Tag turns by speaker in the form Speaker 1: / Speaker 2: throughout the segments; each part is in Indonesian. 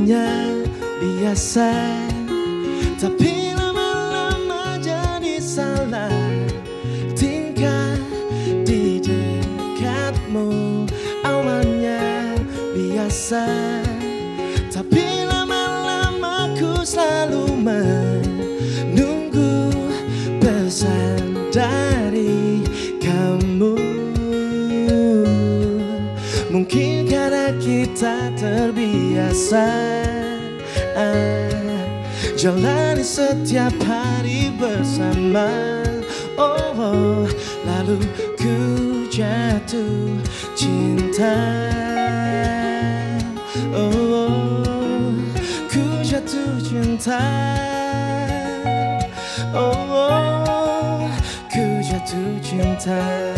Speaker 1: hanya biasa Tapi lama-lama jadi salah Tingkah di dekatmu Awalnya biasa Tapi lama-lama ku selalu menunggu pesan dari kamu Mungkin karena kita terbiasa Jalani setiap hari bersama Oh, oh lalu ku jatuh cinta oh, oh ku jatuh cinta oh, oh ku jatuh cinta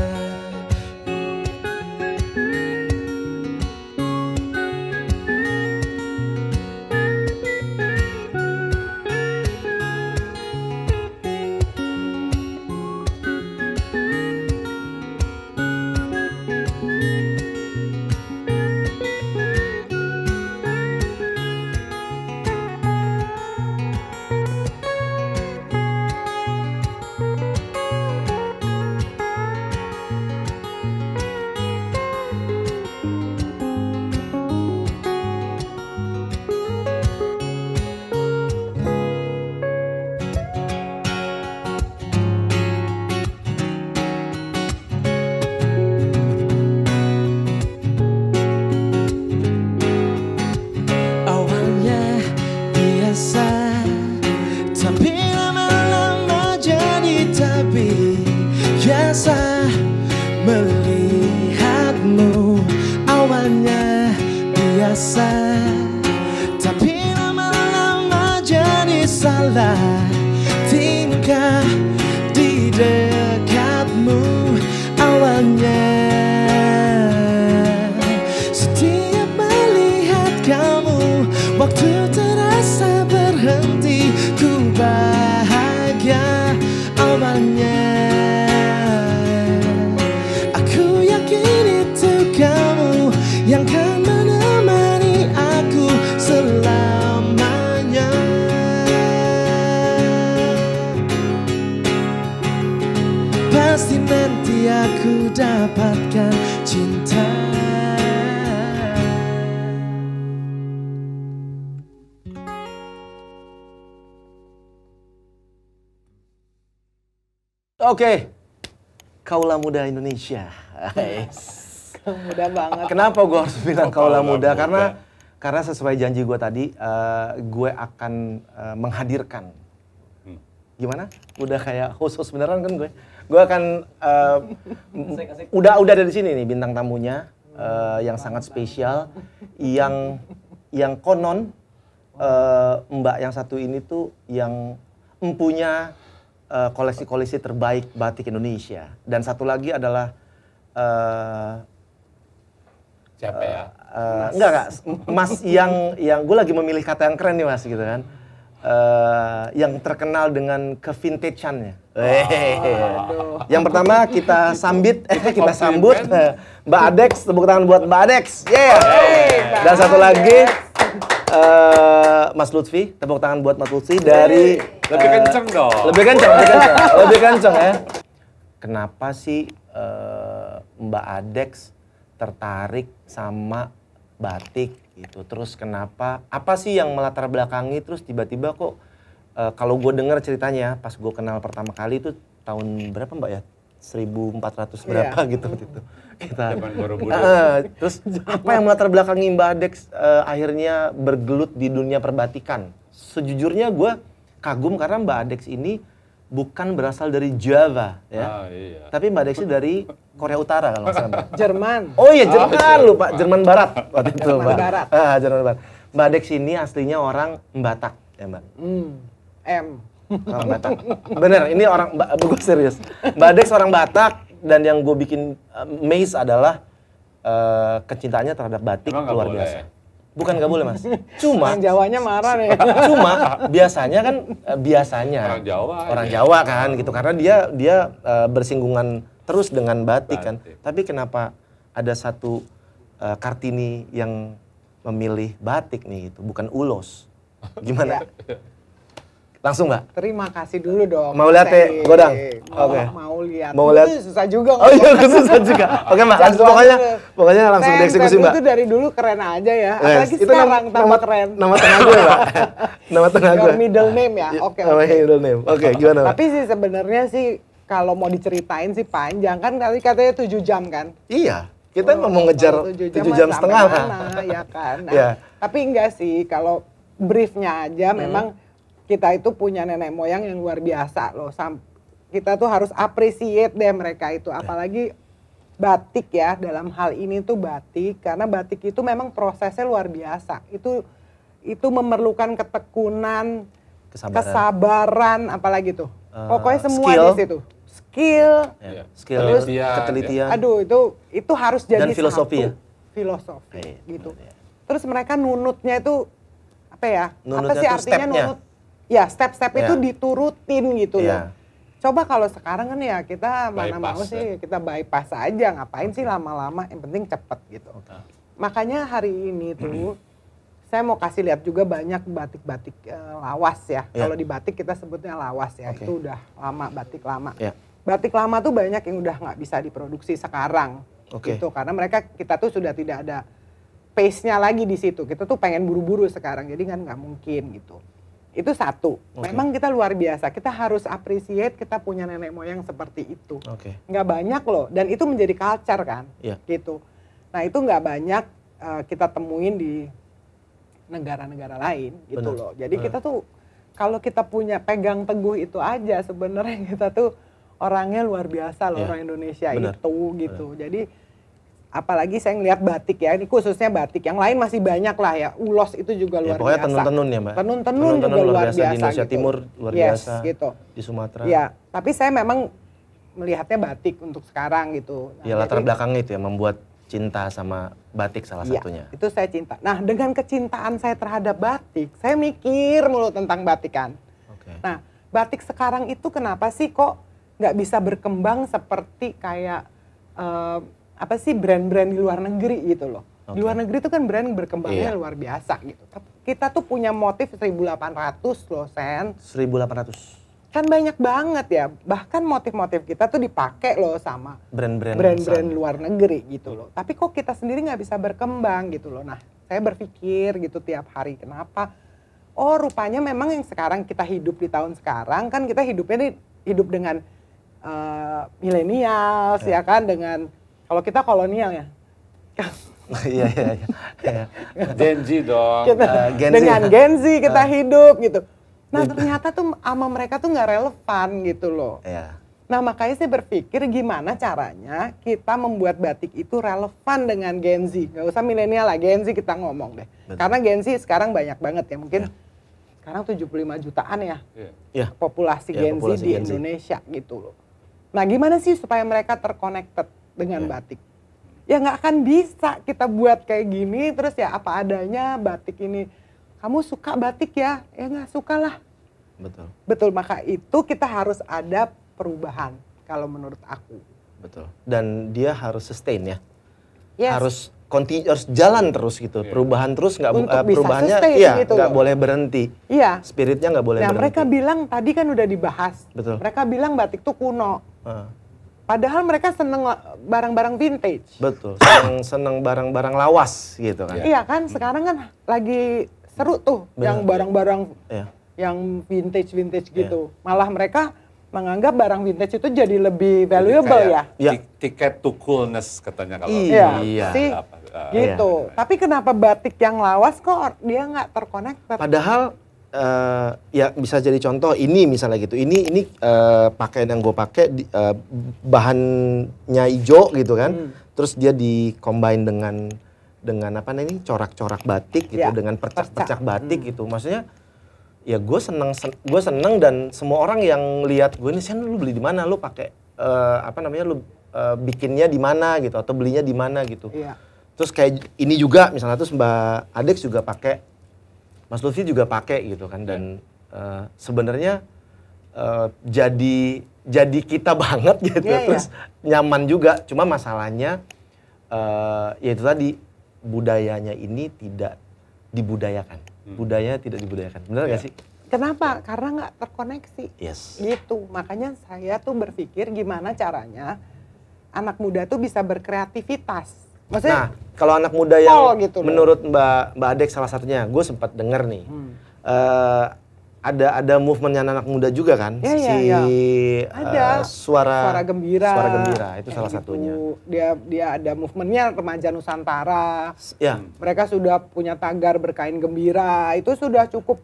Speaker 2: Oke. Kaula muda Indonesia. Yes.
Speaker 3: muda banget. Kenapa
Speaker 2: gue harus bilang oh, kaula, muda? muda? Karena karena sesuai janji gue tadi, uh, eh, gue akan uh, menghadirkan. Hmm. Gimana? Udah kayak khusus beneran kan gue? Gue akan uh, udah udah ada di sini nih bintang tamunya uh, yang sangat spesial, yang yang konon uh, Mbak yang satu ini tuh yang empunya Eh, koleksi-koleksi uh, terbaik batik Indonesia. Dan satu lagi adalah uh, siapa ya? Uh, eh, mas. Enggak, enggak. Mas yang yang gue lagi memilih kata yang keren nih Mas gitu kan. Uh, yang terkenal dengan kevintageannya. Oh, aduh. yang pertama kita sambit, eh kita sambut Mbak Adex, tepuk tangan buat Mbak Adex. Yeah. Hey, Dan satu lagi Eh, Mas Lutfi, tepuk tangan buat Mas Lutfi dari lebih uh, kenceng dong. Lebih kenceng, lebih kenceng, lebih kenceng ya. Kenapa sih uh, Mbak Adex tertarik sama batik gitu? Terus kenapa? Apa sih yang melatar belakangi? Terus tiba-tiba kok uh, kalau gue dengar ceritanya pas gue kenal pertama kali itu tahun berapa Mbak ya? 1400 berapa yeah. gitu gitu kita. Uh, terus apa yang melatar belakangi Mbak Dex uh, eh, akhirnya bergelut di dunia perbatikan? Sejujurnya gue kagum karena Mbak Dex ini bukan berasal dari Jawa ya. Ah, iya. Tapi Mbak itu dari Korea Utara kalau nggak salah. Jerman. Oh iya Jerman, oh, iya. ah, Pak Pak Jerman Barat ah, iya. waktu itu. Jerman Barat. Ah, Jerman Barat. Mbak Dex ini aslinya orang Batak ya Mbak.
Speaker 3: Mm, M. Orang Batak. Bener, ini orang,
Speaker 2: gue serius. Mbak Dex orang Batak, dan yang gue bikin eh, maze adalah uh, kecintaannya terhadap batik Emang luar boleh. biasa. Ya? Bukan gak boleh mas, cuma orang
Speaker 3: Jawanya marah nih. Cuma
Speaker 2: biasanya kan eh, biasanya orang Jawa, orang ya. Jawa kan gitu karena dia dia uh, bersinggungan terus dengan batik, kan. batik kan. Tapi kenapa ada satu uh, kartini yang memilih batik nih itu bukan ulos? Gimana? Ya. Langsung mbak.
Speaker 3: Terima kasih dulu dong. Mau lihat ya godang. Oke. Mau lihat. Mau lihat. Susah juga. Oh iya susah juga. Oke mbak. Langsung pokoknya
Speaker 2: pokoknya langsung dieksekusi mbak. Itu
Speaker 3: dari dulu keren aja ya. Apalagi sekarang tambah keren. Nama tengah
Speaker 2: gue mbak. nama tengah gue. middle name ya. Oke. nama middle name. Oke gimana Tapi
Speaker 3: sih sebenarnya sih kalau mau diceritain sih panjang kan tadi katanya 7 jam kan?
Speaker 2: Iya. Kita oh, mau ngejar 7 jam, 7 setengah Mana,
Speaker 3: ya kan. Iya. Tapi enggak sih kalau briefnya aja hmm. memang kita itu punya nenek moyang yang luar biasa loh. Sam kita tuh harus appreciate deh mereka itu. Iya. Apalagi batik ya dalam hal ini tuh batik karena batik itu memang prosesnya luar biasa. Itu itu memerlukan ketekunan, kesabaran, kesabaran apalagi tuh. Uh, Pokoknya semua skill. di situ. Skill, yeah.
Speaker 1: Iya. skill, terus iya, ketelitian, ketelitian. Aduh
Speaker 3: itu itu harus jadi Dan filosofi satu. ya. Filosofi yeah. gitu. Yeah. Terus mereka nunutnya itu apa ya? Nunutnya apa sih artinya nunut? ya step-step yeah. itu ya. diturutin gitu yeah. loh. Ya. Coba kalau sekarang kan ya kita mana mau sih ya. kita bypass aja ngapain sih lama-lama yang penting cepet gitu. Okay. Makanya hari ini tuh mm-hmm. saya mau kasih lihat juga banyak batik-batik uh, lawas ya. Yeah. Kalau di batik kita sebutnya lawas ya okay. itu udah lama batik lama. Yeah. Batik lama tuh banyak yang udah nggak bisa diproduksi sekarang okay. gitu karena mereka kita tuh sudah tidak ada pace-nya lagi di situ. Kita tuh pengen buru-buru sekarang jadi kan nggak mungkin gitu. Itu satu. Okay. Memang kita luar biasa. Kita harus appreciate kita punya nenek moyang seperti itu. Okay. Nggak banyak loh. Dan itu menjadi culture kan. Yeah. Gitu. Nah itu nggak banyak uh, kita temuin di negara-negara lain gitu loh. Jadi Bener. kita tuh kalau kita punya pegang teguh itu aja sebenarnya kita tuh orangnya luar biasa loh yeah. orang Indonesia Bener. itu gitu. Bener. Jadi apalagi saya ngelihat batik ya ini khususnya batik yang lain masih banyak lah ya ulos itu juga ya, luar ya, pokoknya biasa tenun-tenun ya mbak tenun-tenun juga luar, luar biasa, biasa di Indonesia gitu.
Speaker 2: Timur luar yes, biasa gitu di Sumatera ya
Speaker 3: tapi saya memang melihatnya batik untuk sekarang gitu nah,
Speaker 2: ya latar belakangnya itu ya membuat cinta sama batik salah ya, satunya itu
Speaker 3: saya cinta nah dengan kecintaan saya terhadap batik saya mikir mulu tentang batik kan okay. nah batik sekarang itu kenapa sih kok nggak bisa berkembang seperti kayak uh, apa sih brand-brand di luar negeri gitu loh. Okay. Di luar negeri itu kan brand berkembangnya yeah. luar biasa gitu. tapi Kita tuh punya motif 1800 loh, Sen.
Speaker 2: 1800.
Speaker 3: Kan banyak banget ya. Bahkan motif-motif kita tuh dipakai loh sama
Speaker 2: brand-brand brand
Speaker 3: luar negeri gitu loh. Tapi kok kita sendiri nggak bisa berkembang gitu loh. Nah, saya berpikir gitu tiap hari kenapa Oh rupanya memang yang sekarang kita hidup di tahun sekarang kan kita hidupnya di, hidup dengan uh, eh, milenials iya. ya kan dengan kalau kita kolonial ya. Iya,
Speaker 4: iya iya iya. Gen Z dong. Kita, uh, Gen Dengan Gen Z kita uh.
Speaker 3: hidup gitu. Nah iya. ternyata tuh sama mereka tuh nggak relevan gitu loh. Iya. Nah makanya saya berpikir gimana caranya kita membuat batik itu relevan dengan Gen Z. Gak usah milenial lah, Gen Z kita ngomong deh. Betul. Karena Gen Z sekarang banyak banget ya, mungkin Yeah. sekarang 75 jutaan ya, yeah. Iya. populasi yeah, Gen Z di Gen Z. Indonesia gitu loh. Nah gimana sih supaya mereka terconnected? dengan yeah. batik ya nggak akan bisa kita buat kayak gini terus ya apa adanya batik ini kamu suka batik ya ya nggak suka lah betul betul maka itu kita harus ada perubahan kalau menurut aku betul
Speaker 2: dan dia harus sustain ya yes. harus continue, harus jalan terus gitu yeah. perubahan terus nggak uh, perubahannya iya gitu nggak boleh berhenti iya spiritnya nggak boleh nah berhenti. mereka
Speaker 3: bilang tadi kan udah dibahas betul mereka bilang batik tuh kuno uh Padahal mereka seneng barang-barang vintage.
Speaker 2: Betul, seneng, seneng barang-barang lawas gitu kan. Iya
Speaker 3: kan, sekarang kan lagi seru tuh Benar. yang barang-barang ya. yang vintage-vintage gitu. Iya. Malah mereka menganggap barang vintage itu jadi lebih valuable jadi ya.
Speaker 4: ya. Tiket to coolness katanya kalau. Iya, iya. iya. Si, Apa, uh, gitu.
Speaker 3: Iya. Tapi kenapa batik yang lawas kok dia nggak terkonek? Padahal
Speaker 2: uh, ya bisa jadi contoh ini misalnya gitu ini ini uh, pakaian yang gue pakai uh, bahannya hijau gitu kan hmm. terus dia di dengan dengan apa nih corak-corak batik gitu ya. dengan percak-percak batik hmm. gitu maksudnya ya gue seneng sen, gue seneng dan semua orang yang lihat gue ini sih lu beli di mana lu pakai uh, apa namanya lu uh, bikinnya di mana gitu atau belinya di mana gitu ya. terus kayak ini juga misalnya terus mbak adek juga pakai Mas Lutfi juga pakai gitu kan dan yeah. Iya. uh, sebenarnya uh, jadi jadi kita banget gitu yeah, iya. terus yeah. nyaman juga cuma masalahnya uh, eh, yaitu tadi budayanya ini tidak dibudayakan hmm. budayanya tidak dibudayakan benar nggak iya. sih
Speaker 3: Kenapa? Karena nggak terkoneksi. Yes. Gitu. Makanya saya tuh berpikir gimana caranya anak muda tuh bisa berkreativitas. Maksudnya
Speaker 2: nah, kalau anak muda yang oh, gitu menurut Mbak Mbak Adek salah satunya, gue sempat denger nih. Hmm. Uh, ada ada movementnya anak, anak muda juga kan ya, si ya, Ada. Uh, suara suara
Speaker 3: gembira suara gembira itu salah gitu. satunya dia dia ada movementnya remaja nusantara ya. mereka sudah punya tagar berkain gembira itu sudah cukup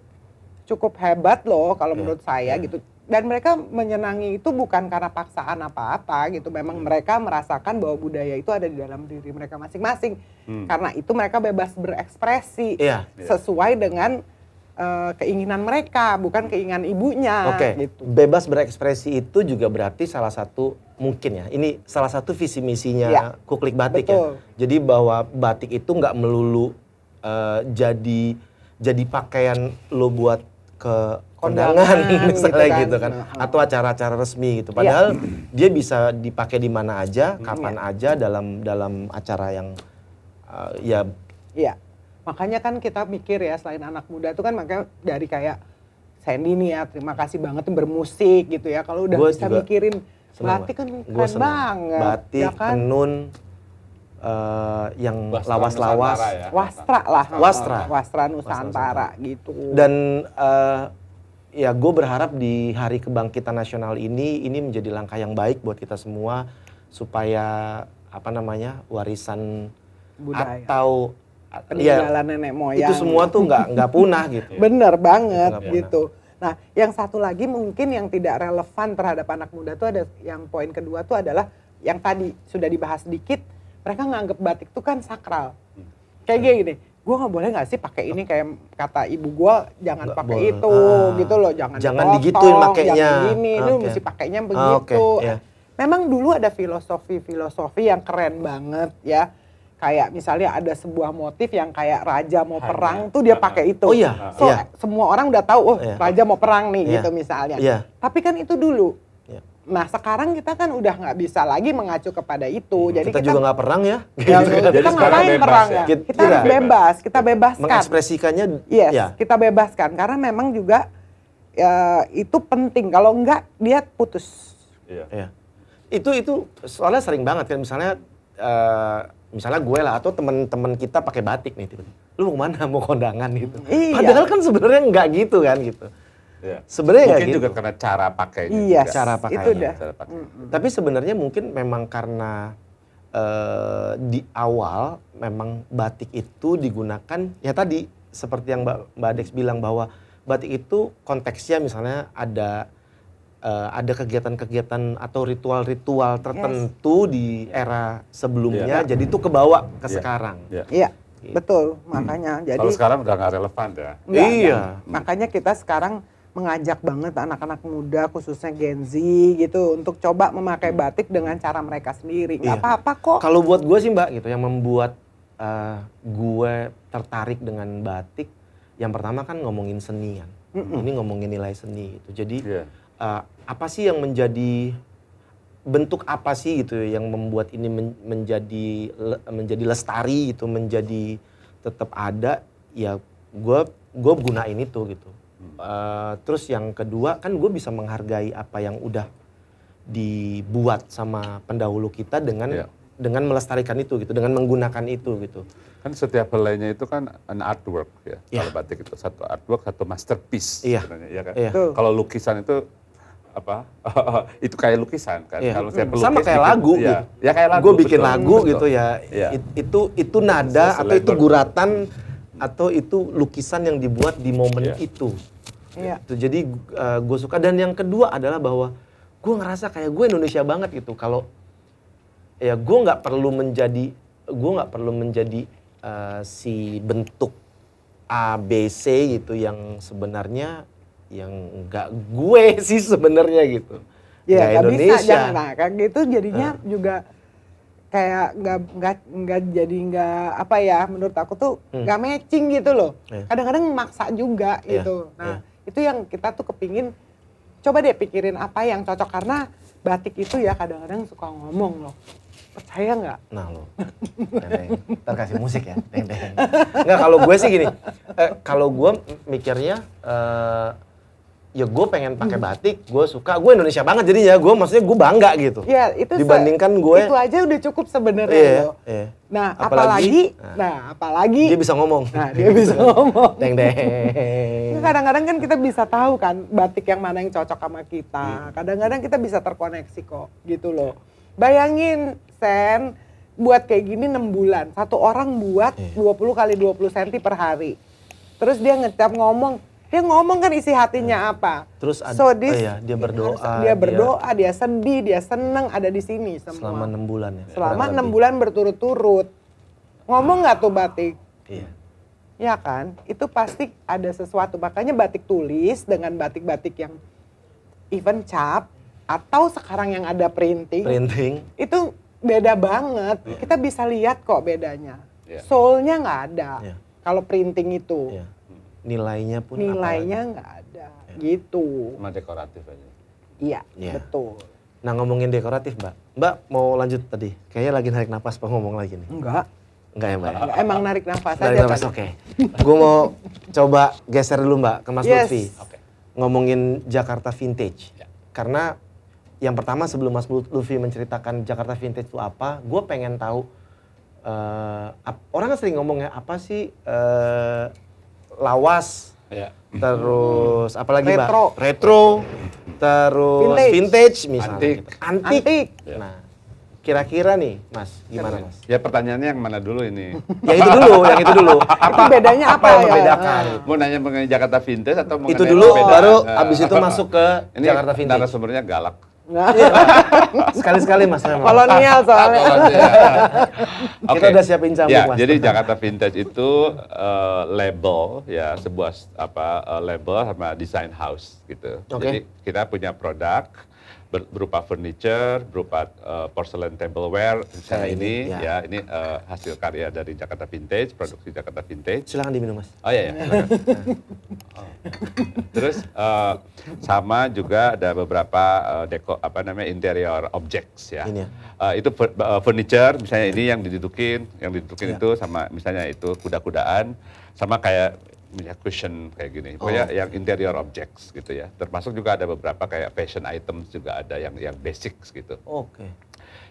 Speaker 3: cukup hebat loh kalau ya. menurut saya ya. gitu dan mereka menyenangi itu bukan karena paksaan apa-apa gitu. Memang iya. mereka merasakan bahwa budaya itu ada di dalam diri mereka masing-masing. Hmm. Karena itu mereka bebas berekspresi yeah. sesuai dengan uh, keinginan mereka, bukan hmm. keinginan ibunya. Oke. Okay.
Speaker 2: Gitu. Bebas berekspresi itu juga berarti salah satu mungkin ya. Ini salah satu visi misinya yeah. kuklik batik ya. Betul. ya. Jadi bahwa batik itu nggak melulu uh, jadi jadi pakaian lo buat ke kondangan misalnya gitu kan, gitu kan. atau acara-acara resmi gitu iya. padahal dia bisa dipakai di mana aja iya. kapan aja dalam dalam acara yang uh, ya
Speaker 3: iya makanya kan kita mikir ya selain anak muda itu kan makanya dari kayak Sandy nih ya terima kasih banget bermusik gitu ya kalau udah gua bisa mikirin batik kan keren banget batik ya kan? tenun
Speaker 2: uh, yang lawas-lawas ya. wastra
Speaker 3: lah wastra wastra nusantara, wastra nusantara gitu dan
Speaker 2: uh, ya gue berharap di hari kebangkitan nasional ini ini menjadi langkah yang baik buat kita semua supaya apa namanya warisan Budaya. atau
Speaker 3: peninggalan ya, nenek moyang itu semua tuh nggak nggak punah gitu bener banget punah. gitu nah yang satu lagi mungkin yang tidak relevan terhadap anak muda tuh ada yang poin kedua tuh adalah yang tadi sudah dibahas sedikit mereka nganggap batik tuh kan sakral hmm. kayak gini gue nggak boleh nggak sih pakai ini kayak kata ibu gue jangan pakai itu ah, gitu loh jangan jangan potong, digituin makainya ini gini okay. mesti pakainya ah, begitu ah, okay. Iya. yeah. memang dulu ada filosofi filosofi yang keren banget ya kayak misalnya ada sebuah motif yang kayak raja mau Hanya. perang tuh dia ah, ah. pakai itu. Oh iya. So, yeah. semua orang udah tahu, oh yeah. raja mau perang nih yeah. gitu misalnya. yeah. Tapi kan itu dulu Nah sekarang kita kan udah nggak bisa lagi mengacu kepada itu. Hmm, Jadi kita, kita juga
Speaker 2: nggak perang ya. ya gitu Kita kan. nggak ngapain perang ya. ya.
Speaker 3: Kita, kita bebas. bebas. Kita bebaskan. Mengekspresikannya. Yes, ya. kita bebaskan karena memang juga ya, itu penting. Kalau nggak dia putus.
Speaker 2: Iya. Ya. Itu itu soalnya sering banget kan misalnya uh, misalnya gue lah atau teman-teman kita pakai batik nih tiba-tiba. Lu mau kemana? Mau kondangan gitu. Iya. Padahal kan sebenarnya nggak gitu kan gitu.
Speaker 1: Iya. Ya. Sebenarnya mungkin gitu.
Speaker 2: juga karena cara pakai, Iya, juga. cara pakai, Itu udah. Cara pakai. Mm -hmm. Tapi sebenarnya mungkin memang karena uh, di awal memang batik itu digunakan ya tadi seperti yang Mbak, Mbak Dex bilang bahwa batik itu konteksnya misalnya ada uh, ada kegiatan-kegiatan atau ritual-ritual tertentu yes. di era sebelumnya yeah. jadi itu kebawa ke yeah. sekarang. Iya. Yeah.
Speaker 3: Yeah. Yeah. Betul, makanya hmm. jadi Kalau sekarang
Speaker 2: udah nggak relevan ya.
Speaker 3: iya. Makanya kita sekarang mengajak banget anak-anak muda khususnya Gen Z gitu untuk coba memakai hmm. batik dengan cara mereka sendiri. Gak iya. apa-apa kok. Kalau buat
Speaker 2: gue sih mbak gitu yang membuat uh, eh, gue tertarik dengan batik, yang pertama kan ngomongin seni kan. Mm -mm. Ini ngomongin nilai seni gitu. Jadi yeah. Iya. uh, apa sih yang menjadi bentuk apa sih gitu yang membuat ini men menjadi le menjadi lestari itu menjadi tetap ada ya gue gue gunain itu gitu Eh, terus yang kedua kan gue bisa menghargai apa yang udah dibuat sama pendahulu kita dengan yeah. dengan melestarikan itu gitu, dengan menggunakan itu gitu. Kan setiap helainya itu kan an artwork ya. Yeah. Kalau batik itu satu artwork, satu masterpiece yeah.
Speaker 4: ya iya kan. Yeah. Iya. Kalau lukisan itu apa? itu kayak lukisan kan. Yeah. Kalau saya sama kayak lagu ya. gitu. Ya kayak lagu. Gue bikin betul, lagu gitu ya. Yeah.
Speaker 2: It, itu itu nada atau itu guratan atau itu lukisan yang dibuat di momen yeah. itu. Yeah. Gitu. Iya. Jadi uh, eh, gue suka dan yang kedua adalah bahwa gue ngerasa kayak gue Indonesia banget gitu. Kalau ya gue nggak perlu menjadi gue nggak perlu menjadi uh, si bentuk ABC gitu yang sebenarnya yang nggak gue sih sebenarnya gitu. Ya, gak Indonesia. bisa nah,
Speaker 3: kan gitu jadinya uh. juga kayak nggak nggak nggak jadi nggak apa ya menurut aku tuh hmm. nggak hmm. matching gitu loh. Iya. Kadang-kadang yeah. maksa juga yeah. gitu. Nah, yeah itu yang kita tuh kepingin coba deh pikirin apa yang cocok karena batik itu ya kadang-kadang suka ngomong loh percaya nggak? Nah lo, ntar kasih musik ya. Nggak kalau gue sih gini,
Speaker 2: eh, kalau gue mikirnya eh, ya gue pengen pakai hmm. batik, gue suka, gue Indonesia banget jadi ya gue maksudnya gue bangga gitu.
Speaker 3: Iya itu dibandingkan gue itu aja udah cukup sebenarnya iya, loh. Iya. Nah apalagi, apalagi nah, nah apalagi dia bisa ngomong. Nah dia bisa
Speaker 2: ngomong. teng.
Speaker 3: deng. Nah, kadang-kadang kan kita bisa tahu kan batik yang mana yang cocok sama kita. Hmm. Kadang-kadang kita bisa terkoneksi kok gitu loh. Bayangin Sen buat kayak gini enam bulan, satu orang buat 20 iya. kali dua puluh senti per hari. Terus dia ngecap ngomong, dia ngomong kan isi hatinya hmm. apa. Terus ada, so oh iya,
Speaker 2: dia berdoa. Dia berdoa,
Speaker 3: dia, dia sedih, dia seneng ada di sini semua. Selama enam bulan ya. Selama enam bulan berturut-turut. Ngomong nggak tuh batik? Iya. Ya kan, itu pasti ada sesuatu. Makanya batik tulis dengan batik-batik yang even cap atau sekarang yang ada printing. Printing. Itu beda banget. Yeah. Kita bisa lihat kok bedanya. Yeah. Soulnya nggak ada yeah. kalau printing itu. Yeah
Speaker 2: nilainya pun nilainya
Speaker 3: nggak ada ya. gitu
Speaker 2: cuma dekoratif
Speaker 3: aja iya ya. betul
Speaker 2: nah ngomongin dekoratif mbak mbak mau lanjut tadi kayaknya lagi narik nafas pak ngomong lagi nih enggak Enggak ya mbak? Ya? Enggak,
Speaker 3: emang narik nafas narik aja. nafas, oke.
Speaker 2: Okay. Gue mau coba geser dulu mbak ke Mas yes. Lutfi. Okay. Ngomongin Jakarta Vintage. Ya. Karena yang pertama sebelum Mas Lutfi menceritakan Jakarta Vintage itu apa, gue pengen tahu Uh, orang kan sering ya apa sih uh, lawas. Ya. Terus apalagi retro. Retro. Terus vintage, vintage misalnya. Antik. Gitu. Antik. Antik. Ya. Nah, kira-kira nih, Mas,
Speaker 4: gimana, Mas? Ya pertanyaannya yang mana dulu ini? ya itu dulu, yang itu dulu. Apa
Speaker 3: itu bedanya apa, apa ya? membedakan?
Speaker 4: Ah. Mau nanya mengenai Jakarta Vintage atau mengenai Itu dulu baru nah. abis itu masuk ke ini Jakarta Vintage. sumbernya galak.
Speaker 3: Iya. Sekali-sekali
Speaker 2: Mas Remo. Kolonial soalnya. Kolonial. okay.
Speaker 4: Ya. Kita udah siapin cambuk ya, Mas. Jadi Jakarta Vintage itu uh, label ya sebuah apa uh, label sama design house gitu. Okay. Jadi kita punya produk berupa furniture, berupa uh, porcelain tableware misalnya ini, ini ya. ya ini uh, hasil karya dari Jakarta Vintage, produksi Jakarta Vintage.
Speaker 2: Silakan diminum mas.
Speaker 4: Oh iya ya. Terus uh, sama juga ada beberapa uh, deko apa namanya interior objects ya. Ini ya. Uh, itu furniture misalnya ini yang didudukin, yang didudukin ya. itu sama misalnya itu kuda-kudaan sama kayak punya cushion kayak gini, oh, punya yang interior objects gitu ya. Termasuk juga ada beberapa kayak fashion items juga ada yang yang basics gitu. Oke. Okay.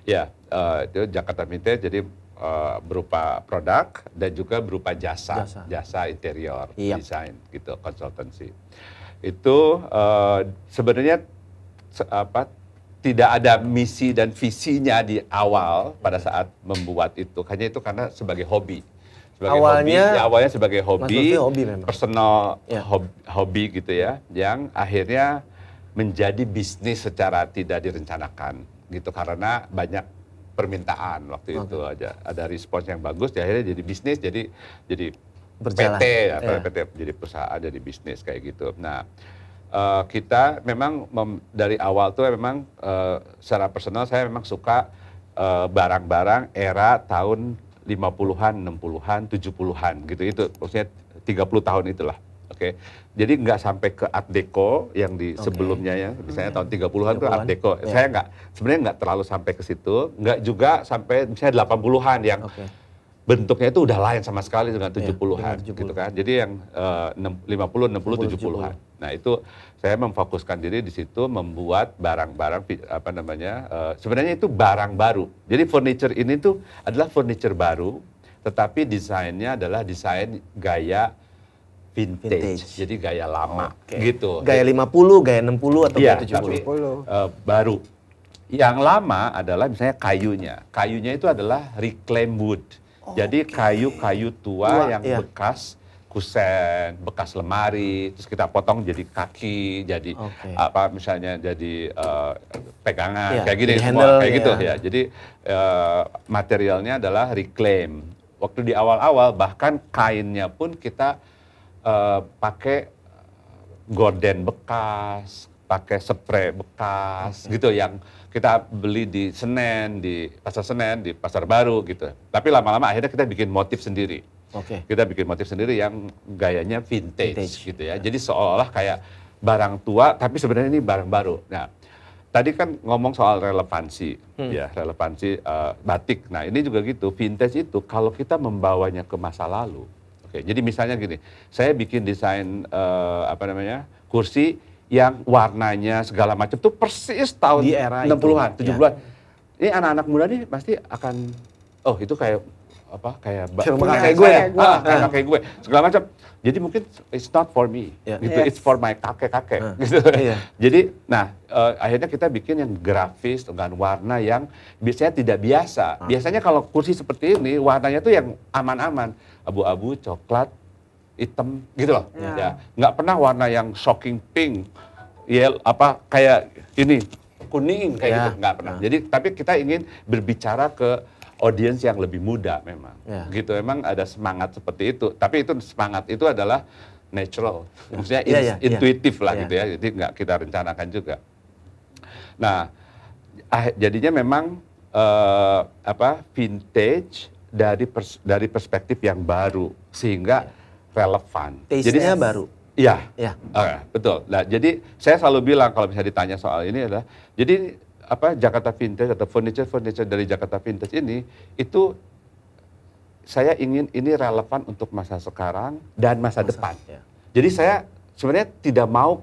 Speaker 4: Ya, uh, itu Jakarta Vintage jadi uh, berupa produk dan juga berupa jasa, jasa, jasa interior, yep. Iya. desain gitu, konsultansi. Itu uh, sebenarnya apa tidak ada misi dan visinya di awal pada saat membuat itu. Hanya itu karena sebagai hobi sebagai awalnya hobi, ya, awalnya sebagai hobi, hobi personal ya. hobi, hobi gitu ya, yang akhirnya menjadi bisnis secara tidak direncanakan gitu karena banyak permintaan waktu okay. itu aja ada respons yang bagus, ya, akhirnya jadi bisnis, jadi jadi Berjalan. PT ya ya. PT jadi perusahaan jadi bisnis kayak gitu. Nah uh, kita memang mem, dari awal tuh memang uh, secara personal saya memang suka eh, barang-barang uh, barang -barang era tahun 50-an, 60-an, 70-an gitu. Itu maksudnya 30 tahun itulah. Oke. Okay. Jadi nggak sampai ke Art Deco yang di okay. sebelumnya ya, misalnya hmm. tahun 30-an itu 30 Art Deco. Yeah. Saya nggak sebenarnya nggak terlalu sampai ke situ, nggak juga sampai misalnya 80-an yang okay bentuknya itu udah lain sama sekali dengan 70-an iya, ya, gitu kan. Jadi yang uh, 50, 60, 60 70-an. 70. Nah, itu saya memfokuskan diri di situ membuat barang-barang apa namanya? Uh, sebenarnya itu barang baru. Jadi furniture ini tuh adalah furniture baru tetapi desainnya adalah desain gaya vintage. vintage. Jadi gaya lama okay. gitu. Gaya
Speaker 2: 50, gaya 60 atau ya, gaya 70. Tapi, uh, baru. Yang lama
Speaker 4: adalah misalnya kayunya. Kayunya itu adalah reclaimed wood Oh, jadi kayu-kayu tua, tua yang iya. bekas kusen, bekas lemari, terus kita potong jadi kaki, jadi okay. apa misalnya jadi uh, pegangan yeah, kayak gini gitu ya, semua handle, kayak yeah. gitu iya. ya. Jadi uh, materialnya adalah reclaim. Waktu di awal-awal bahkan kainnya pun kita uh, pakai gorden bekas, pakai spray bekas okay. gitu yang kita beli di Senen, di pasar Senen, di pasar baru gitu. Tapi lama-lama akhirnya kita bikin motif sendiri. Oke. Okay. Kita bikin motif sendiri yang gayanya vintage, vintage. gitu ya. Jadi seolah-olah kayak barang tua tapi sebenarnya ini barang baru. Nah, tadi kan ngomong soal relevansi hmm. ya, relevansi uh, batik. Nah, ini juga gitu. Vintage itu kalau kita membawanya ke masa lalu. Oke. Jadi misalnya gini, saya bikin desain uh, apa namanya? kursi yang warnanya segala macam tuh persis tahun di era 60-an, 70-an. Iya. Ini anak-anak muda nih pasti akan oh itu kayak apa kayak Cermin kayak gue ya. Ah, kayak ah, ah. kayak, kayak gue. Segala macam. Jadi mungkin it's not for me. Yeah. Gitu, Yeah. it's for my kakek-kakek uh, gitu. Yeah. Jadi nah uh, akhirnya kita bikin yang grafis dengan warna yang biasanya tidak biasa. Uh. Biasanya kalau kursi seperti ini warnanya tuh yang aman-aman, abu-abu, coklat, hitam gitu loh. Ya. ya. Nggak pernah warna yang shocking pink, ya apa kayak ini kuning kayak ya. gitu nggak pernah. Ya. Jadi tapi kita ingin berbicara ke audiens yang lebih muda memang. Ya. Gitu memang ada semangat seperti itu. Tapi itu semangat itu adalah natural. Ya. Maksudnya ya, ya, ya, intuitif ya. lah ya. gitu ya. Jadi nggak kita rencanakan juga. Nah, ah, jadinya memang uh, apa vintage dari pers dari perspektif yang baru sehingga ya relevan. jadi saya baru. Iya. Iya. Okay, betul. Nah, jadi saya selalu bilang kalau bisa ditanya soal ini adalah jadi apa Jakarta Vintage atau furniture-furniture dari Jakarta Vintage ini itu saya ingin ini relevan untuk masa sekarang dan masa, masa depan. Ya. Jadi saya sebenarnya tidak mau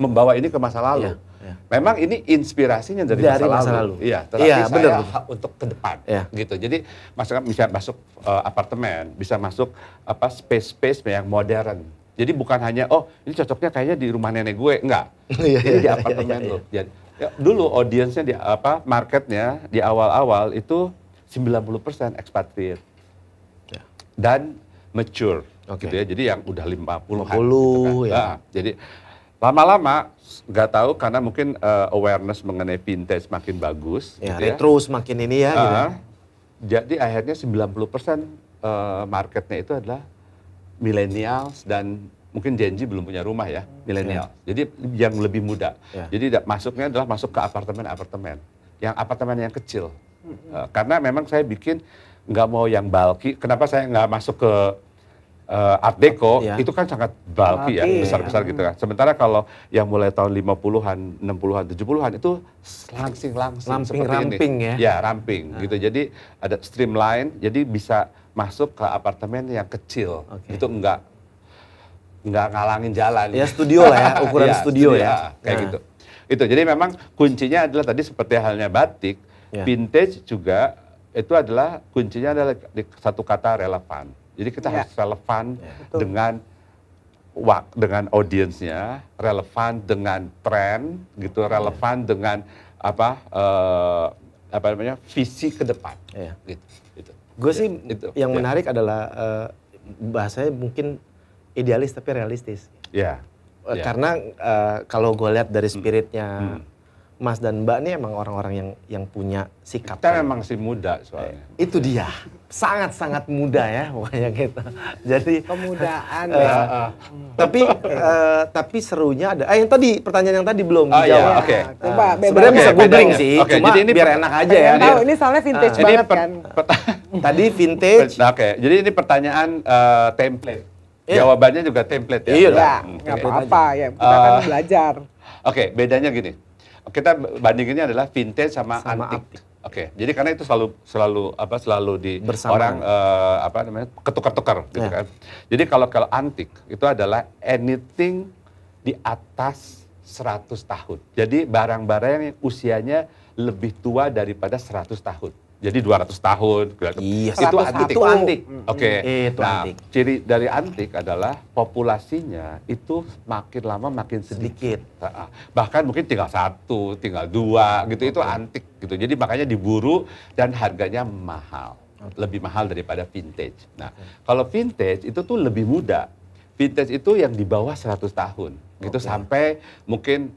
Speaker 4: membawa ini ke masa lalu. Ya Ya. Memang ini inspirasinya dari, dari masa, masa lalu. lalu. Iya, tetapi ya, saya untuk ke depan ya. gitu. Jadi masuk bisa masuk uh, apartemen, bisa masuk apa space-space yang modern. Jadi bukan hanya oh ini cocoknya kayaknya di rumah nenek gue, enggak. Ini iya, di iya, apartemen loh. Iya, ya, dulu audiensnya di apa marketnya di awal-awal itu 90% ekspatriat. Ya. Dan mature okay. gitu ya. Jadi yang udah 50-an 50 gitu kan. ya. Nah, jadi lama-lama nggak tahu karena mungkin uh, awareness mengenai vintage makin bagus. Ya, gitu ya. retro ya. semakin ini ya. Uh, gitu. Ya. Ah, jadi akhirnya 90 persen uh, marketnya itu adalah millennials dan mungkin Gen belum punya rumah ya, milenial. Ya. Jadi yang lebih muda. Ya. Jadi masuknya adalah masuk ke apartemen-apartemen, yang apartemen yang kecil. Uh, karena memang saya bikin nggak mau yang bulky. Kenapa saya nggak masuk ke uh, Art Deco ya. itu kan sangat bulky, ya, besar-besar ya. gitu kan. Sementara kalau yang mulai tahun 50-an, 60-an, 70-an itu langsing-langsing seperti seperti ramping ini. ya. Ya, ramping nah. gitu. Jadi ada streamline, jadi bisa masuk ke apartemen yang kecil. Okay. Itu enggak enggak ngalangin jalan. Ya studio lah ya, iya, ukuran ya, studio, studio ya. ya. Kayak nah. gitu. Itu. Jadi memang kuncinya adalah tadi seperti halnya batik, ya. vintage juga itu adalah kuncinya adalah satu kata relevan jadi kita ya. harus relevan ya. dengan wak dengan audiensnya, relevan dengan tren, gitu, iya. relevan ya. dengan apa uh, apa namanya visi ke depan. Ya. Gitu. gitu. Gue sih gitu. yang ya. menarik adalah
Speaker 2: uh, bahasanya mungkin idealis tapi realistis. Ya. Karena uh, kalau gue lihat dari hmm. spiritnya. Hmm. Hmm Mas dan Mbak ini emang orang-orang yang yang punya sikap. Kita memang gitu. sih muda soalnya. Eh, itu dia, sangat-sangat muda ya pokoknya kita. Gitu. Jadi kemudaan uh, eh, ya. Uh, tapi uh, tapi serunya ada. Eh yang tadi pertanyaan yang tadi belum oh, dijawab. Iya, Oke. Okay. Uh, Coba uh, sebenarnya okay, bisa googling sih, okay, cuma jadi ini biar enak aja
Speaker 4: ya. Tahu ini
Speaker 3: soalnya vintage uh, banget kan.
Speaker 4: tadi vintage. Oke, okay, jadi ini pertanyaan uh, template. Yeah. Jawabannya juga template ya. Iya, enggak apa-apa ya. Kita uh, kan belajar. Oke, okay, bedanya gini kita bandinginnya adalah vintage sama, sama antik. Oke, okay. jadi karena itu selalu selalu apa selalu di Bersama. orang uh, apa namanya ketukar-tukar gitu yeah. kan. Jadi kalau kalau antik itu adalah anything di atas 100 tahun. Jadi barang-barang yang usianya lebih tua daripada 100 tahun. Jadi 200 tahun. Iya, itu antik. Itu antik. Oke. Iya, itu nah, antik. ciri dari antik adalah populasinya itu makin lama makin sedikit. sedikit. Bahkan mungkin tinggal satu, tinggal dua gitu. Okay. Itu antik gitu. Jadi makanya diburu dan harganya mahal. Lebih mahal daripada vintage. Nah, kalau vintage itu tuh lebih muda. Vintage itu yang di bawah 100 tahun. Gitu okay. sampai mungkin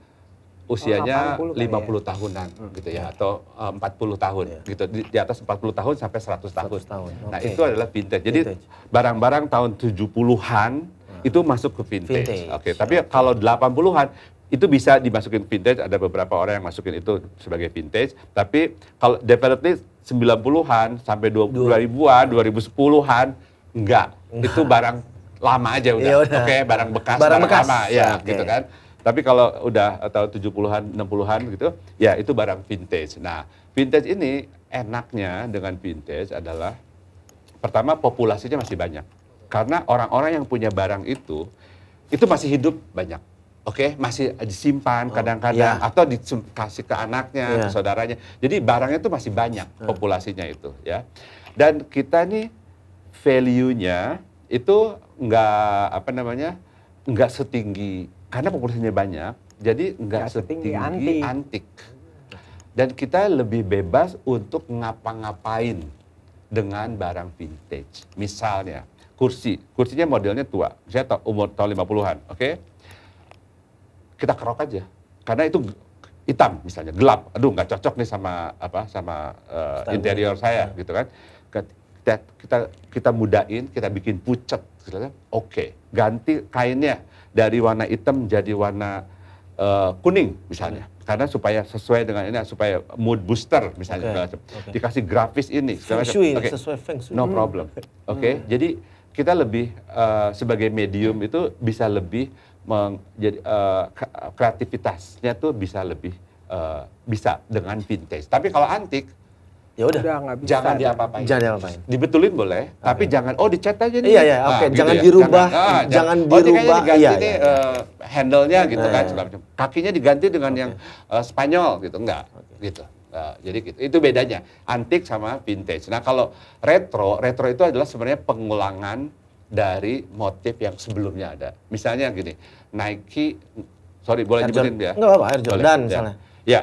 Speaker 4: usianya 80 50 ya? tahunan hmm. gitu ya atau 40 eh, tahun yeah. gitu di, di atas 40 tahun sampai 100 tahun. 100 tahun. Nah, okay. itu adalah vintage. Jadi barang-barang tahun 70-an hmm. itu masuk ke vintage. vintage. Oke, okay. tapi okay. kalau 80-an itu bisa dimasukin vintage, ada beberapa orang yang masukin itu sebagai vintage, tapi kalau definitely 90-an sampai 2000-an, 2010-an enggak. Itu barang lama aja udah. Iya, oke, okay, barang bekas, barang, barang bekas. lama ya, ya okay. gitu kan. Tapi kalau udah eh, tahun 70-an, 60-an gitu, ya itu barang vintage. Nah, vintage ini enaknya dengan vintage adalah pertama populasinya masih banyak. Karena orang-orang yang punya barang itu itu masih hidup banyak. Oke, okay, masih disimpan oh, kadang-kadang oh, atau dikasih ke anaknya, ke iya. saudaranya. Jadi barangnya itu masih banyak iya. populasinya itu ya. Dan kita nih value-nya itu nggak apa namanya nggak setinggi karena populasinya banyak, jadi nggak setinggi, setinggi antik. antik. Dan kita lebih bebas untuk ngapa-ngapain dengan barang vintage. Misalnya, kursi. Kursinya modelnya tua. Saya tahu umur tahun 50-an, oke? Okay? Kita kerok aja. Karena itu hitam misalnya, gelap. Aduh, nggak cocok nih sama apa sama uh, interior saya ya. gitu kan. Kita kita kita mudain, kita bikin pucat. oke. Okay. Ganti kainnya dari warna hitam jadi warna uh, kuning misalnya. Karena supaya sesuai dengan ini supaya mood booster misalnya okay. okay. dikasih grafis ini. Feng Shui okay. sesuai Feng Shui. No problem. Hmm. Oke. Okay. Hmm. Jadi kita lebih uh, sebagai medium itu bisa lebih menjadi uh, eh, kreativitasnya tuh bisa lebih uh, bisa dengan vintage. Tapi kalau antik ya udah jangan diapa-apain jangan diapa-apain dibetulin boleh okay. Ah, tapi ya. jangan oh dicat aja nih iya iya oke okay. nah, gitu jangan gitu dirubah jangan, ah, jangan, jangan oh, dirubah oh, diganti iya, nih iya. uh, handle-nya nah, gitu kan iya. kakinya diganti dengan okay. yang uh, Spanyol gitu enggak okay. gitu uh, jadi gitu itu bedanya antik sama vintage nah kalau retro retro itu adalah sebenarnya pengulangan dari motif yang sebelumnya ada misalnya gini Nike sorry boleh nyebutin ya nggak apa-apa Air Jordan boleh, ya. misalnya ya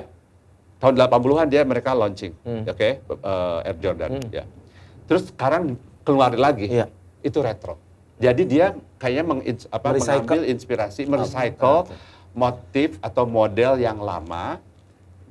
Speaker 4: tahun 80-an dia mereka launching, hmm. oke, okay? uh, eh, Air Jordan. Hmm. Ya. Terus sekarang keluar lagi, ya. itu retro. Jadi dia kayaknya meng, apa, mengambil inspirasi, ah, merecycle motif atau model yang lama.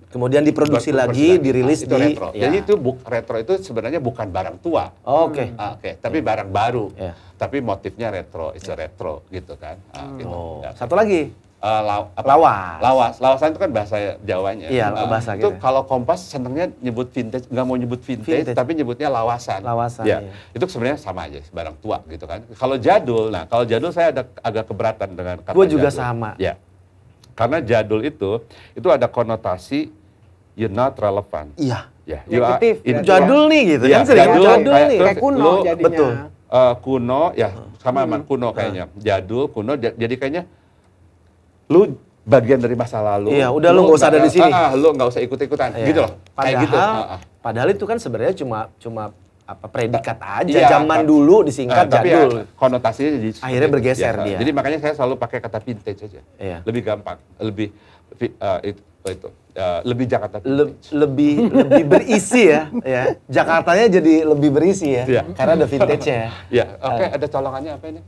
Speaker 4: Kemudian diproduksi lagi, dirilis nah, itu di... Retro. Ya. Jadi itu retro itu sebenarnya bukan barang tua. Oh, Oke. Okay. Hmm. okay. tapi yeah. barang baru. Yeah. Tapi motifnya retro, itu yeah. retro gitu kan. Ah, gitu. Oh. Ya. Satu lagi, uh, eh, law, apa? lawas. Lawas. Lawasan itu kan bahasa Jawanya. Iya, uh, bahasa itu gitu. Itu kalau Kompas senangnya nyebut vintage, nggak mau nyebut vintage, vintage, tapi nyebutnya lawasan. Lawasan. Ya. Iya. Itu sebenarnya sama aja, barang tua gitu kan. Kalau jadul, nah kalau jadul saya ada agak keberatan dengan kata Gue juga jadul. sama. Ya. Karena jadul itu itu ada konotasi you're not relevant. Iya. Ya, you are jadul nih gitu ya, kan sering jadul, jadul kayak, nih. kayak kuno lo, jadinya. Betul. Uh, kuno ya sama hmm. kuno kayaknya. Hmm. Jadul, kuno jadi kayaknya lu bagian dari masa lalu. Iya, udah lu nggak usah ada di sini. Ah,
Speaker 2: lu nggak usah ikut-ikutan. Iya. Gitu loh. Padahal, kayak gitu. Ah, ah. Padahal itu kan sebenarnya cuma cuma apa predikat nah, aja iya, zaman kan, dulu disingkat ah, tapi ya, jadul. Ya, konotasinya
Speaker 4: jadi akhirnya bergeser ya, dia. Jadi makanya
Speaker 2: saya selalu pakai kata vintage aja. Iya. Lebih gampang,
Speaker 4: lebih uh, itu itu uh, eh, lebih Jakarta Le lebih lebih
Speaker 2: berisi ya ya Jakartanya jadi lebih berisi ya, ya. karena ada vintage-nya ya. oke okay,
Speaker 4: ada colongannya apa ini?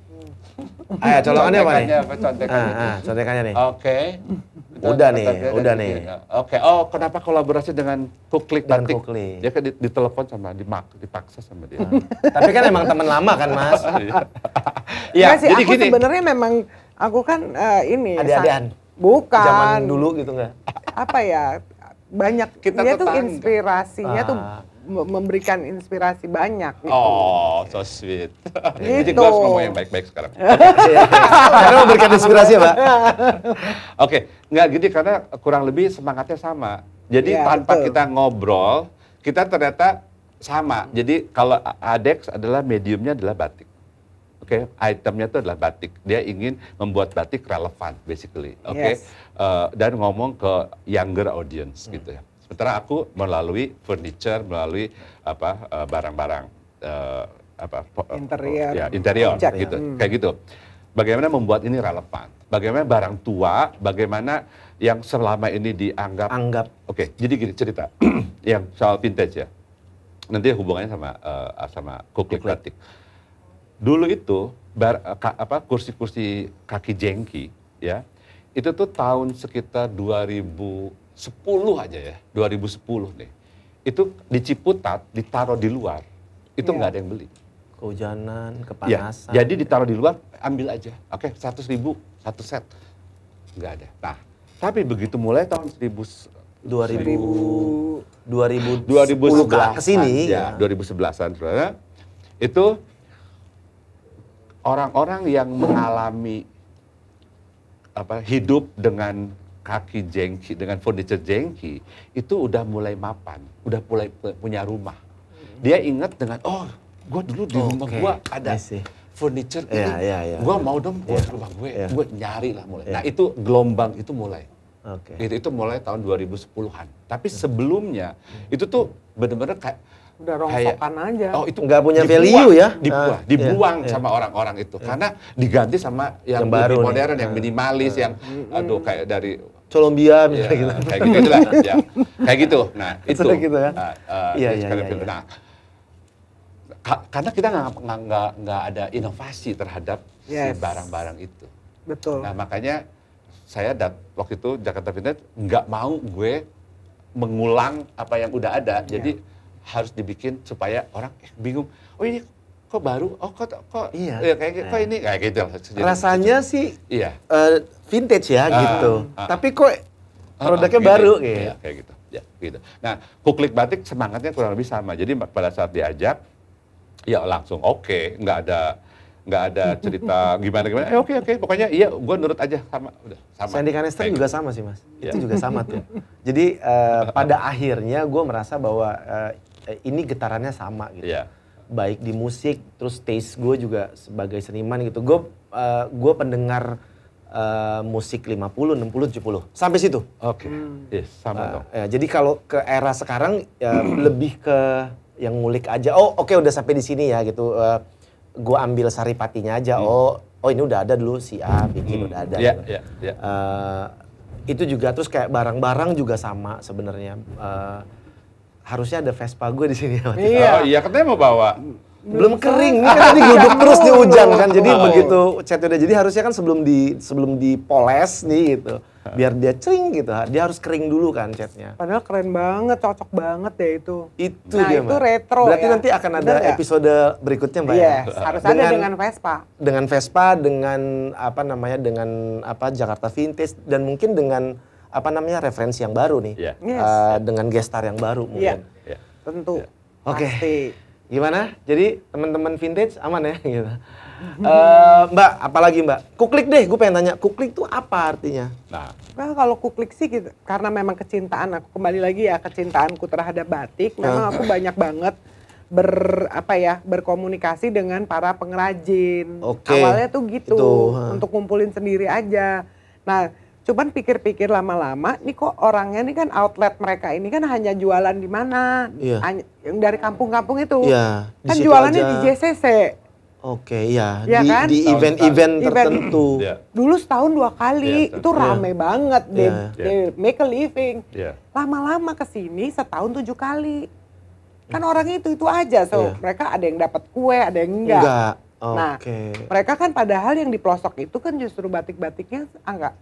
Speaker 2: Ayo ah, ya, colokannya apa nih? Apa ah, ah, contekannya? nih. Oke.
Speaker 4: Udah nih, udah nih. Oke. Oh, kenapa kolaborasi dengan Kuklik dan Batik? Kuklik. Dia kan ditelepon sama dimak, dipaksa sama dia. Hmm.
Speaker 1: Tapi kan emang teman lama
Speaker 4: kan, Mas? Iya.
Speaker 3: Iya, iya. sih. jadi aku gini. sebenarnya memang aku kan uh, ini adik Bukan. Zaman dulu gitu nggak? Apa ya? Banyak kita dia tuh inspirasinya tuh memberikan inspirasi banyak gitu. Oh,
Speaker 2: so sweet. Jadi
Speaker 3: gue harus gitu. ngomong yang baik-baik sekarang. Iya, iya. karena memberikan inspirasi ya, Pak. Oke,
Speaker 4: okay. nggak gini karena kurang lebih semangatnya sama. Jadi ya, tanpa betul. kita ngobrol, kita ternyata sama. Jadi kalau Adex adalah mediumnya adalah batik. Oke, okay, itemnya itu adalah batik. Dia ingin membuat batik relevan, basically. Oke, okay? yes. uh, dan ngomong ke younger audience hmm. gitu ya. Sementara aku melalui furniture, melalui apa eh, barang-barang uh, apa eh,
Speaker 3: interior, ya,
Speaker 4: interior Ajak. Ya. gitu, hmm. kayak gitu. Bagaimana membuat ini relevan? Bagaimana barang tua? Bagaimana yang selama ini dianggap? Anggap. Oke, okay, jadi gini cerita yang soal vintage ya. Nanti hubungannya sama uh, sama kuklik batik. Dulu itu bar, ka, apa kursi-kursi kaki jengki ya itu tuh tahun sekitar 2000 10 aja ya, 2010 nih. Itu diciputat ditaruh di luar. Itu iya. nggak ya. ada yang beli.
Speaker 2: Kehujanan, iya, kepanasan.
Speaker 4: Ya, jadi ditaruh di luar, ambil aja. Oke, okay, 100 ribu, satu set. Nggak ada. Nah, tapi begitu mulai tahun 1000 2000 2000 2010 ke sini ya. 2011-an sebenarnya itu orang-orang yang mengalami apa hidup dengan kaki jengki dengan furniture jengki itu udah mulai mapan, udah mulai punya rumah. Dia ingat dengan oh, gue dulu di oh, rumah gue ada furniture yeah, ini, yeah, yeah, ya, gue ya. mau dong buat yeah, rumah gue, yeah. gue nyari lah mulai. Yeah. Nah itu gelombang itu mulai. Okay. Itu, itu mulai tahun 2010-an. Tapi sebelumnya itu tuh bener-bener kayak
Speaker 3: udah rongsokan aja. Oh, itu nggak punya dibuang, value ya. Dibuang, nah, dibuang iya, sama
Speaker 4: orang-orang iya. itu iya. karena diganti sama yang, yang baru modern, nih. yang ah. minimalis, hmm. yang ah. aduh kayak
Speaker 2: dari Colombia iya, misalnya ya, gitu. Kayak gitu lah. ya. Kayak gitu. Nah, itu. Sudah gitu ya. Nah, uh, iya, iya, iya, gitu. iya,
Speaker 4: Nah, karena kita nggak ada inovasi terhadap yes. si barang-barang itu. Betul. Nah, makanya saya dat waktu itu Jakarta Pintar nggak mau gue mengulang apa yang udah ada. Iya. Jadi harus dibikin supaya orang eh, bingung. Oh ini kok baru oh kok kok iya oh, ya, kayak gitu. kok ini kayak gitu
Speaker 2: rasanya gitu. sih iya uh, vintage ya uh, gitu uh,
Speaker 3: tapi kok produknya uh, baru iya, gitu.
Speaker 4: kayak gitu ya gitu nah kuklik batik semangatnya kurang lebih sama jadi pada saat diajak ya langsung oke okay. nggak ada nggak ada cerita gimana gimana eh
Speaker 2: oke oke pokoknya iya gue nurut aja sama udah sama Sandy Kanister juga gitu. sama sih mas ya. itu juga sama tuh jadi uh, pada akhirnya gue merasa bahwa uh, ini getarannya sama gitu ya baik di musik terus taste gue juga sebagai seniman gitu gue uh, gue pendengar uh, musik 50 60 70 sampai situ oke okay. Hmm. yes sama uh, dong ya, jadi kalau ke era sekarang ya, lebih ke yang ngulik aja oh oke okay, udah sampai di sini ya gitu uh, eh, gue ambil saripatinya aja hmm. oh oh ini udah ada dulu si A bikin hmm. udah ada yeah, gitu. yeah, ya, ya. yeah. Uh, itu juga terus kayak barang-barang juga sama sebenarnya uh, harusnya ada Vespa gue di sini. Iya. Oh iya katanya mau bawa. Belum, kering, ini kan tadi duduk terus diujangkan. hujan kan. Jadi oh. begitu chat udah jadi harusnya kan sebelum di sebelum dipoles nih gitu. Biar dia cering gitu, dia harus kering dulu kan catnya.
Speaker 3: Padahal keren banget, cocok banget ya itu.
Speaker 2: Itu nah, dia, itu retro Berarti ya. nanti akan ada Bener episode ya? berikutnya Mbak ya? yes, harus dengan, ada dengan Vespa. Dengan Vespa, dengan apa namanya, dengan apa Jakarta Vintage, dan mungkin dengan apa namanya referensi yang baru nih yeah. yes. uh, dengan gestar yang baru iya. mungkin. Yeah. Yeah. Tentu. Yeah. Oke. Okay. Gimana? Jadi teman-teman vintage aman ya gitu. Uh, mbak, apalagi Mbak? Kuklik deh, gue pengen tanya, kuklik tuh apa artinya? Nah,
Speaker 3: nah kalau kuklik sih gitu, karena memang kecintaan aku kembali lagi ya kecintaanku terhadap batik, memang aku banyak banget ber apa ya berkomunikasi dengan para pengrajin. Okay. Awalnya tuh gitu, gitu. untuk ngumpulin sendiri aja. Nah, Cuman pikir-pikir lama-lama, nih kok orangnya ini kan outlet mereka ini kan hanya jualan di mana? Yeah. Yang dari kampung-kampung itu. Iya. Kan jualannya aja. di JCC.
Speaker 2: Oke, iya.
Speaker 3: Ya di, kan? di event-event tertentu. Yeah. Dulu setahun dua kali, yeah, itu rame yeah. banget. They, yeah. they make a living. Iya. Lama-lama ke sini setahun tujuh kali. Kan orang itu-itu aja. So, yeah. mereka ada yang dapat kue, ada yang enggak. enggak. Okay. Nah, mereka kan padahal yang di pelosok itu kan justru batik-batiknya ah, enggak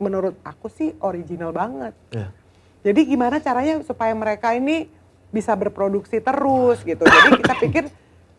Speaker 3: menurut aku sih original banget. Yeah. Jadi gimana caranya supaya mereka ini bisa berproduksi terus gitu. Jadi kita pikir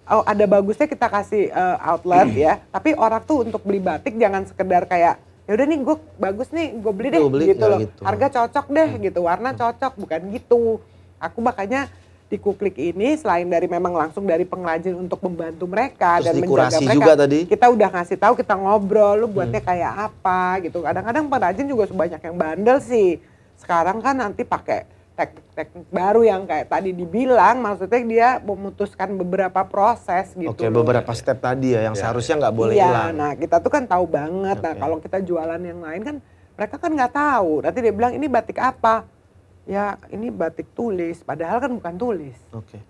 Speaker 3: oh, ada bagusnya kita kasih uh, outlet ya. Tapi orang tuh untuk beli batik jangan sekedar kayak ya udah nih gue bagus nih gue beli deh gitu ya loh. Gitu. Harga cocok deh hmm. gitu, warna cocok bukan gitu. Aku makanya di Kuklik ini selain dari memang langsung dari pengrajin untuk membantu mereka Terus dan menjaga mereka. juga tadi. Kita udah ngasih tahu, kita ngobrol, lu buatnya hmm. kayak apa gitu. Kadang-kadang pengrajin juga sebanyak yang bandel sih. Sekarang kan nanti pakai teknik-teknik baru yang kayak tadi dibilang maksudnya dia memutuskan beberapa proses gitu. Oke, beberapa
Speaker 2: step tadi ya yang ya. seharusnya nggak boleh iya, hilang. nah
Speaker 3: kita tuh kan tahu banget. Okay. Nah, kalau kita jualan yang lain kan mereka kan nggak tahu. Nanti dia bilang ini batik apa? ya ini batik tulis, padahal kan bukan tulis. Oke. Okay.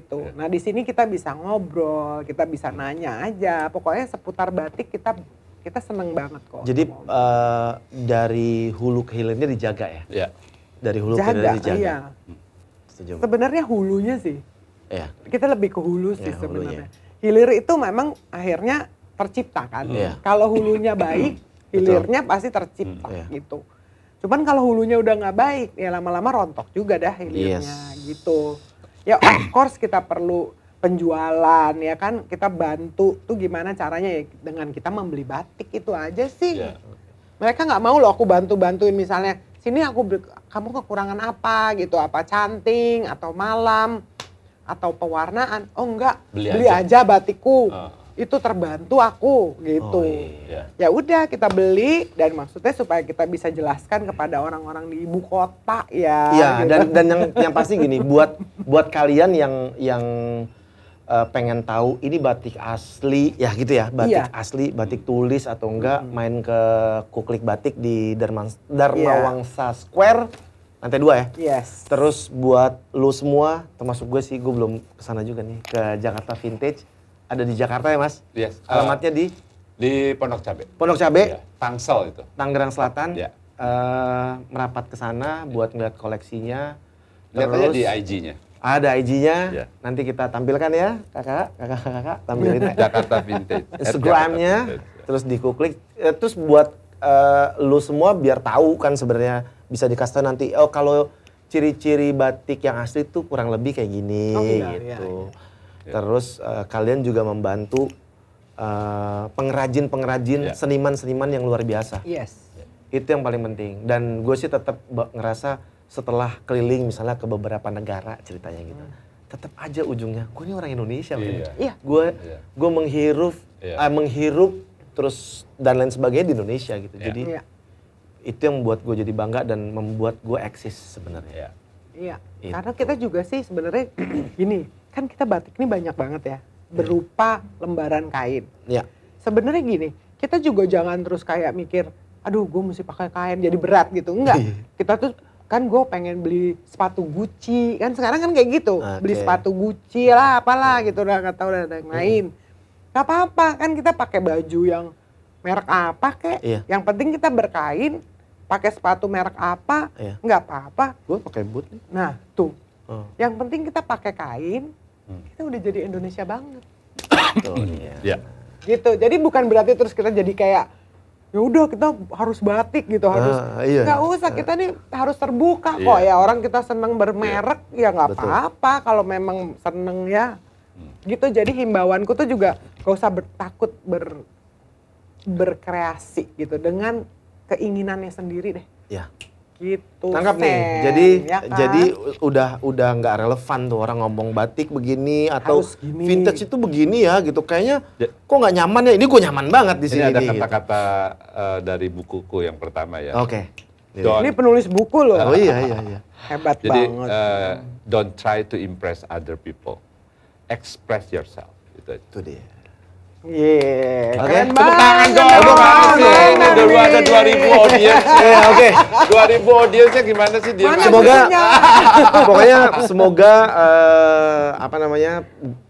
Speaker 3: Gitu. Iya. Nah di sini kita bisa ngobrol, kita bisa iya. nanya aja. Pokoknya seputar batik kita kita seneng banget kok. Jadi
Speaker 2: uh, dari hulu ke hilirnya dijaga ya? Iya. Dari hulu Jaga, ke hilirnya dijaga. Iya. hmm.
Speaker 3: Sebenarnya hulunya sih. Iya. Kita lebih ke hulu sih ya, sebenarnya. Hilir itu memang akhirnya tercipta kan. Iya. Kalau hulunya baik, hilirnya pasti tercipta hmm, iya. gitu. Cuman kalau hulunya udah nggak baik, ya lama-lama rontok juga dah hilirnya yes. gitu. Ya of course kita perlu penjualan ya kan kita bantu tuh gimana caranya ya dengan kita membeli batik itu aja sih yeah. Ya, mereka nggak mau loh aku bantu bantuin misalnya sini aku kamu kekurangan apa gitu apa canting atau malam atau pewarnaan oh enggak beli, beli aja. aja batikku uh itu terbantu aku gitu. Oh, iya. Ya udah kita beli dan maksudnya supaya kita bisa jelaskan kepada orang-orang di ibu kota ya. Iya gitu. dan dan yang
Speaker 2: yang pasti gini buat buat kalian yang yang uh, pengen tahu ini batik asli ya gitu ya batik iya. asli batik tulis atau enggak hmm. main ke kuklik batik di Dharma Darmawangsa yeah. Square nanti dua ya. Yes. Terus buat lu semua, termasuk gue sih, gue belum kesana juga nih ke Jakarta Vintage ada di Jakarta ya Mas? Yes. Alamatnya
Speaker 4: eh, di? Di Pondok Cabe. Pondok Cabe? Yeah. Tangsel itu.
Speaker 2: Tangerang Selatan. Yeah. Iya. Uh, merapat ke sana buat ngeliat koleksinya. Lihat aja di IG-nya. Ada IG-nya, yeah. nanti kita tampilkan ya kakak, kakak, kakak, tampilin ya. Jakarta Vintage. Eh, Instagram-nya, iya. terus dikuklik, eh, terus buat uh, lu semua biar tahu kan sebenarnya bisa dikasih nanti, oh kalau ciri-ciri batik yang asli tuh kurang lebih kayak gini oh, iya, gitu. Iya, iya. Ya. Terus uh, kalian juga membantu eh, pengrajin-pengrajin, uh, ya. yeah. seniman-seniman yang luar biasa. Yes. Itu yang paling penting. Dan gue sih tetap ngerasa setelah keliling misalnya ke beberapa negara ceritanya gitu, hmm. tetap aja ujungnya gue ini orang Indonesia. Iya. Yeah. Gue yeah. gue menghirup yeah. Iya. uh, menghirup terus dan lain sebagainya di Indonesia gitu. Yeah. Jadi yeah. itu yang membuat gue jadi bangga dan membuat gue eksis sebenarnya. Iya. Yeah. Iya.
Speaker 3: Karena kita juga sih sebenarnya gini kan kita batik ini banyak banget ya berupa lembaran kain. Ya. Sebenarnya gini, kita juga jangan terus kayak mikir, aduh gue mesti pakai kain jadi berat gitu. Enggak, iya. kita tuh kan gue pengen beli sepatu Gucci kan sekarang kan kayak gitu okay. beli sepatu Gucci lah apalah gitu udah nggak tahu ada yang iya. lain hmm. gak apa-apa kan kita pakai baju yang merek apa kek ya. yang penting kita berkain pakai sepatu merek apa iya. nggak apa-apa gue pakai boot nah tuh oh. yang penting kita pakai kain Hmm. kita udah jadi Indonesia banget.
Speaker 1: Betul, hmm. iya. iya.
Speaker 3: Gitu. Jadi bukan berarti terus kita jadi kayak ya udah kita harus batik gitu ah, harus iya. nggak usah kita nih ah. harus terbuka kok iya. ya orang kita seneng bermerek iya. ya nggak apa-apa kalau memang seneng ya hmm. gitu jadi himbauanku tuh juga gak usah bertakut ber berkreasi gitu dengan keinginannya sendiri deh ya Gitu. Tangkap nih. Jadi ya kan? jadi
Speaker 2: udah udah nggak relevan tuh orang ngomong batik begini atau vintage itu begini ya gitu. Kayaknya ya. kok nggak nyaman ya? Ini gue nyaman banget di sini. Ini ada gitu. kata-kata
Speaker 4: gitu. uh, dari bukuku yang pertama ya. Oke. Okay. ini
Speaker 3: penulis buku loh. Oh iya iya iya. Hebat jadi, banget.
Speaker 4: Uh, don't try to impress other people. Express yourself. Itu, itu dia Iya, yeah.
Speaker 1: okay. keren banget. Tangan
Speaker 4: dong, ini dulu ada 2000 audiens. Iya, oke. Okay. 2000 audiensnya gimana sih dia? semoga
Speaker 2: pokoknya semoga uh, apa namanya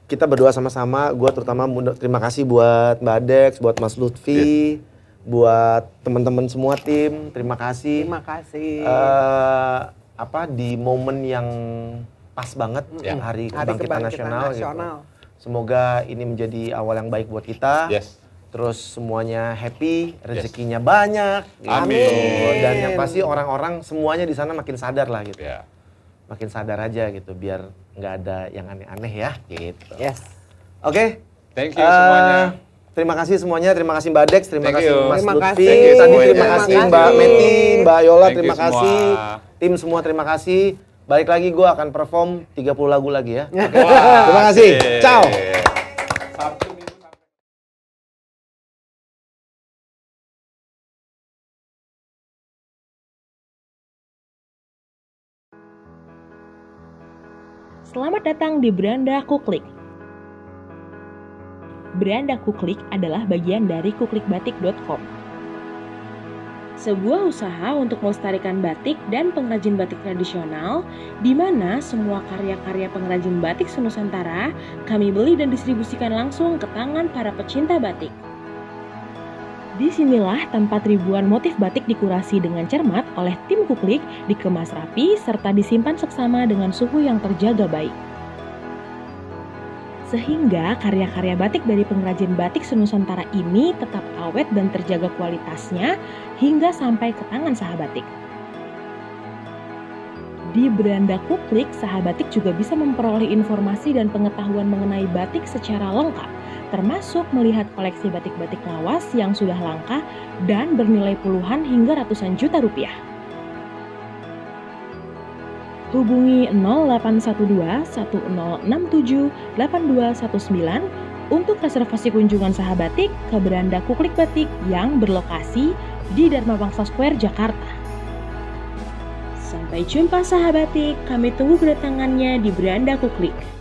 Speaker 2: kita berdoa sama-sama. Gua terutama terima kasih buat Mbak Dex, buat Mas Lutfi, yeah. buat teman-teman semua tim. Terima kasih.
Speaker 3: Terima kasih.
Speaker 2: Uh, apa di momen yang pas banget yeah. hari, hari kebangkitan, kebangkitan nasional, gitu. nasional gitu. Semoga ini menjadi awal yang baik buat kita. Yes. Terus semuanya happy, rezekinya yes. banyak. Amin. Gitu. Amin. Dan yang pasti orang-orang semuanya di sana makin sadar lah gitu. Yeah. Makin sadar aja gitu biar nggak ada yang aneh-aneh ya gitu. Yes. Oke. Okay. Thank you uh, Terima kasih semuanya, terima kasih Mbak Dex, terima kasih Mas terima Lutfi, Tadi terima kasih Mbak Meti, Mbak Yola, terima kasih. Tim semua terima kasih. Balik lagi gue akan perform 30 lagu lagi ya. Okay. Wow. Terima kasih. Yeah. Ciao.
Speaker 5: Selamat datang di Beranda Kuklik. Beranda Kuklik adalah bagian dari kuklikbatik.com sebuah usaha untuk melestarikan batik dan pengrajin batik tradisional, di mana semua karya-karya pengrajin batik senusantara kami beli dan distribusikan langsung ke tangan para pecinta batik. Disinilah tempat ribuan motif batik dikurasi dengan cermat oleh tim Kuklik, dikemas rapi, serta disimpan seksama dengan suhu yang terjaga baik. Sehingga karya-karya batik dari pengrajin batik senusantara ini tetap awet dan terjaga kualitasnya hingga sampai ke tangan sahabatik. Di beranda Kuklik sahabatik juga bisa memperoleh informasi dan pengetahuan mengenai batik secara lengkap, termasuk melihat koleksi batik-batik lawas yang sudah langka dan bernilai puluhan hingga ratusan juta rupiah hubungi 0812 1067 8219 untuk reservasi kunjungan sahabatik ke beranda Kuklik Batik yang berlokasi di Dharma Bangsa Square, Jakarta. Sampai jumpa sahabatik, kami tunggu kedatangannya di beranda Kuklik.